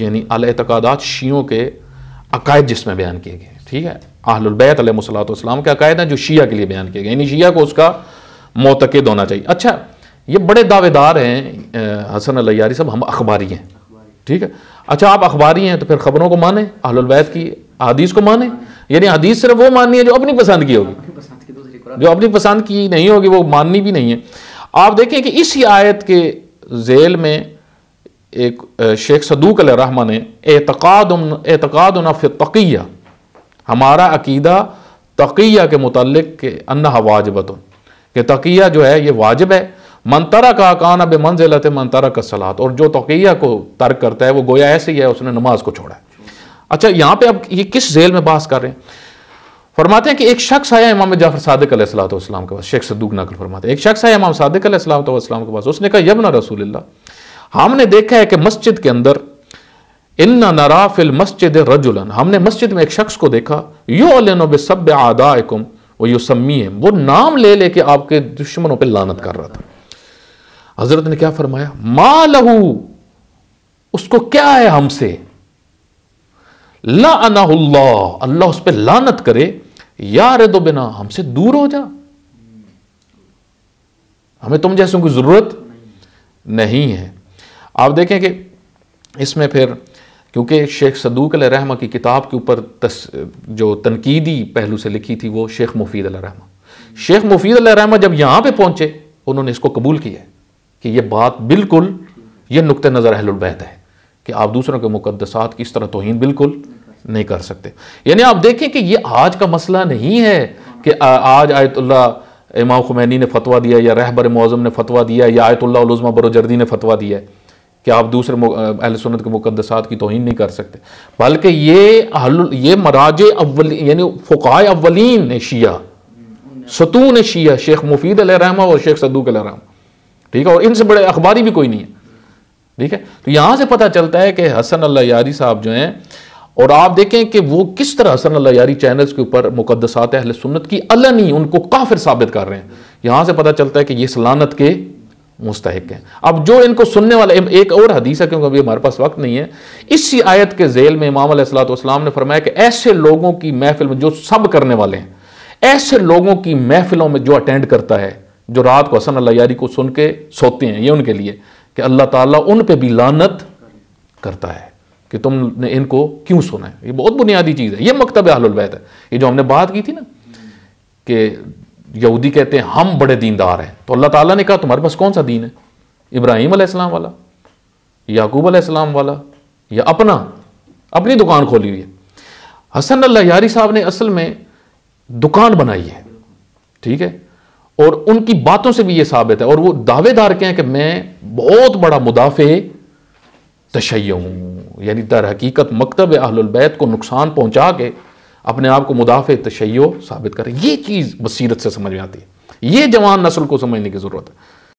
यानी अलतकादात शियों के अकायद जिसमें बयान किए गए ठीक है आहलबैत अलमसलाम के अकायद हैं जो शिया के लिए बयान किए गए यानी शिया को उसका मोतकद होना चाहिए अच्छा ये बड़े दावेदार हैं हसन अलियारी साहब हम अखबारी हैं ठीक है अच्छा आप अखबारी हैं तो फिर खबरों को माने अहलबैत की हदीस को माने यानी हदीस सिर्फ वो माननी है जो अपनी पसंद की होगी जो अपनी पसंद की नहीं होगी वो माननी भी नहीं है आप देखें कि इसी आयत के जेल में एक शेख सदूक रहमा ने एतकाद एतकाद हमारा अकीदा तकिया के मतलब के अन्ना वाजबत के तकिया जो है ये वाजिब है मंतरा का अब मंजिल मंजिलत मंतरा का सलात और जो तकिया को तर्क करता है वो गोया ऐसे ही है उसने नमाज को छोड़ा है अच्छा यहाँ पे अब ये किस जेल में बास कर रहे हैं फरमाते हैं कि एक शख्स आया इमाम जाफर सदक सलाम के पास शेख सदूक नकल फरमाते हैं एक शख्स आया इमाम सादक सलाम के पास उसने कहा यबना रसूल हमने देखा है कि मस्जिद के अंदर इन नराफिल मस्जिद रजुलन हमने मस्जिद में एक शख्स को देखा यो अलनब सब आदाकुम वो है वो नाम ले लेके आपके दुश्मनों पर लानत कर रहा था हजरत ने क्या फरमाया मा लहू उसको क्या है हमसे ला अल्लाह उस पर लानत करे यार दो बिना हमसे दूर हो जा हमें तुम जैसों की जरूरत नहीं है आप देखें कि इसमें फिर क्योंकि शेख सदूक रहमा की किताब के ऊपर जो तनकीदी पहलू से लिखी थी वो शेख मुफीद रहम शेख मुफीद रहम जब यहाँ पर पहुँचे उन्होंने इसको कबूल किया कि ये बात बिल्कुल यह नुक़ नज़र अहलबैत है कि आप दूसरों के मुकदसात की इस तरह तोहन बिल्कुल नहीं कर सकते यानी आप देखें कि ये आज का मसला नहीं है कि आज आयतुल्ला इमाम खुमैनी ने फतवा दिया या रहबर मौज़म ने फतवा दिया या आयतुल्ला उलज़मा बरोजर्दी ने फतवा दिया है कि आप दूसरे अहल सुनत के मुकदसात की तोहन नहीं कर सकते बल्कि ये ये मराज अवल यानी फ़ुकाय अवलिन ने शिया सतून शिया शेख मुफीद रहमा और शेख सदूक रहमा ठीक है और इनसे बड़े अखबारी भी कोई नहीं है ठीक है तो यहाँ से पता चलता है कि हसन अल्लाह यारी साहब जो हैं और आप देखें कि वो किस तरह हसन अल्लाह यारी चैनल्स के ऊपर मुकदसात अहल सुनत की अलन ही उनको काफिर साबित कर रहे हैं यहाँ से पता चलता है कि ये सलानत के मुस्तक हैं अब जो इनको सुनने वाले एक और हदीस है क्योंकि अभी हमारे पास वक्त नहीं है इसी आयत के जेल में इमाम सलाम ने फरमाया कि ऐसे लोगों की महफिल में जो सब करने वाले हैं ऐसे लोगों की महफिलों में जो अटेंड करता है जो रात को हसन अल्लाह को सुन के सोते हैं ये उनके लिए कि अल्लाह ताला उन पर भी लानत करता है कि तुमने इनको क्यों सुना है ये बहुत बुनियादी चीज़ है ये मकतब अहलबैत है ये जो हमने बात की थी ना कि यहूदी कहते हैं हम बड़े दीनदार हैं तो अल्लाह ताला ने कहा तुम्हारे पास कौन सा दीन है इब्राहिम अलैहिस्सलाम वाला याकूब अलैहिस्सलाम वाला या अपना अपनी दुकान खोली हुई है हसन अल्लाह यारी साहब ने असल में दुकान बनाई है ठीक है और उनकी बातों से भी ये साबित है और वो दावेदार के हैं कि मैं बहुत बड़ा मुदाफ़े तशै हूँ यानी दर हकीकत मकतब अहलबैत को नुकसान पहुँचा के अपने आप को मुदाफ़ तशैयो साबित करें ये चीज़ बसीरत से समझ में आती है ये जवान नस्ल को समझने की ज़रूरत है